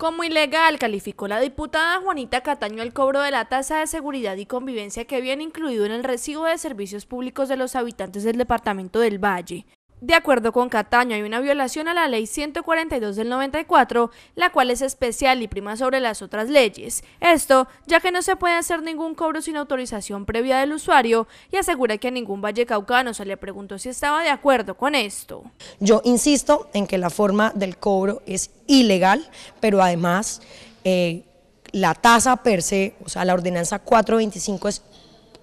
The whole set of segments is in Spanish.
Como ilegal calificó la diputada Juanita Cataño el cobro de la tasa de seguridad y convivencia que habían incluido en el recibo de servicios públicos de los habitantes del departamento del Valle. De acuerdo con Cataño, hay una violación a la Ley 142 del 94, la cual es especial y prima sobre las otras leyes. Esto, ya que no se puede hacer ningún cobro sin autorización previa del usuario y asegura que a ningún caucano se le preguntó si estaba de acuerdo con esto. Yo insisto en que la forma del cobro es ilegal, pero además... Eh, la tasa per se, o sea, la ordenanza 425 es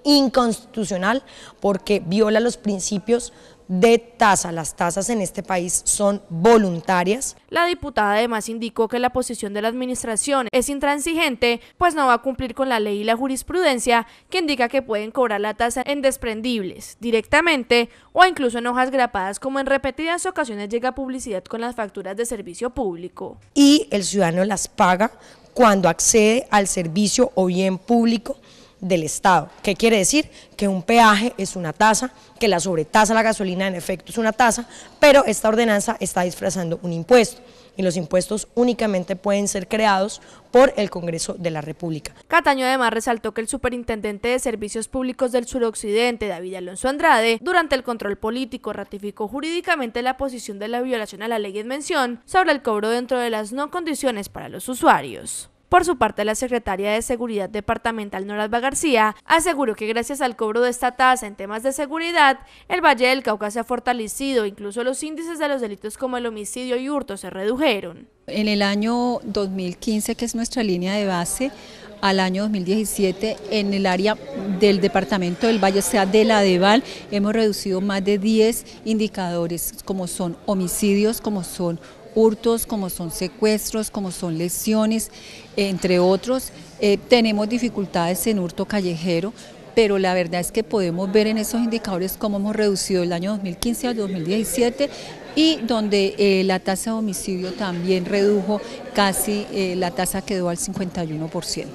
inconstitucional porque viola los principios de tasa. Las tasas en este país son voluntarias. La diputada además indicó que la posición de la administración es intransigente, pues no va a cumplir con la ley y la jurisprudencia que indica que pueden cobrar la tasa en desprendibles, directamente o incluso en hojas grapadas, como en repetidas ocasiones llega publicidad con las facturas de servicio público. Y el ciudadano las paga cuando accede al servicio o bien público del Estado. ¿Qué quiere decir? Que un peaje es una tasa, que la sobretasa la gasolina en efecto es una tasa, pero esta ordenanza está disfrazando un impuesto y los impuestos únicamente pueden ser creados por el Congreso de la República. Cataño además resaltó que el superintendente de Servicios Públicos del Suroccidente, David Alonso Andrade, durante el control político ratificó jurídicamente la posición de la violación a la ley en mención sobre el cobro dentro de las no condiciones para los usuarios. Por su parte, la secretaria de Seguridad Departamental Noralba García aseguró que gracias al cobro de esta tasa en temas de seguridad, el Valle del Cauca se ha fortalecido, incluso los índices de los delitos como el homicidio y hurto se redujeron. En el año 2015, que es nuestra línea de base, al año 2017 en el área del departamento del Valle, o sea, de la Deval, hemos reducido más de 10 indicadores, como son homicidios, como son hurtos, como son secuestros, como son lesiones, entre otros. Eh, tenemos dificultades en hurto callejero, pero la verdad es que podemos ver en esos indicadores cómo hemos reducido el año 2015 al 2017 y donde eh, la tasa de homicidio también redujo, casi eh, la tasa quedó al 51%.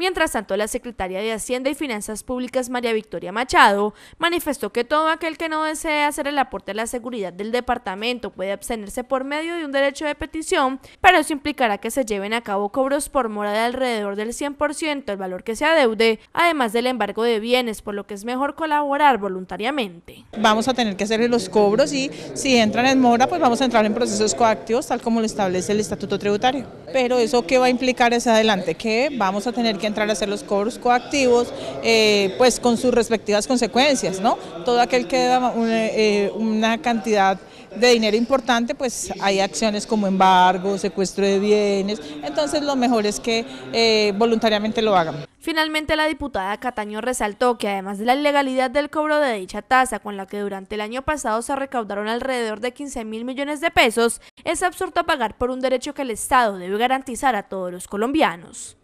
Mientras tanto, la secretaria de Hacienda y Finanzas Públicas, María Victoria Machado, manifestó que todo aquel que no desee hacer el aporte a la seguridad del departamento puede abstenerse por medio de un derecho de petición, pero eso implicará que se lleven a cabo cobros por mora de alrededor del 100% el valor que se adeude, además del embargo de bienes, por lo que es mejor colaborar voluntariamente. Vamos a tener que hacer los cobros y si entran en mora, pues vamos a entrar en procesos coactivos, tal como lo establece el Estatuto Tributario. Pero eso qué va a implicar hacia adelante, que vamos a tener que entrar a hacer los cobros coactivos, eh, pues con sus respectivas consecuencias, ¿no? Todo aquel que da eh, eh, una, cantidad de dinero importante, pues hay acciones como embargo, secuestro de bienes, entonces lo mejor es que voluntariamente lo hagan. Finalmente, la diputada Cataño resaltó que además de la ilegalidad del cobro de dicha tasa, con la que durante el año pasado se recaudaron alrededor de 15 mil millones de pesos, es absurdo pagar por un derecho que el Estado debe garantizar a todos los colombianos.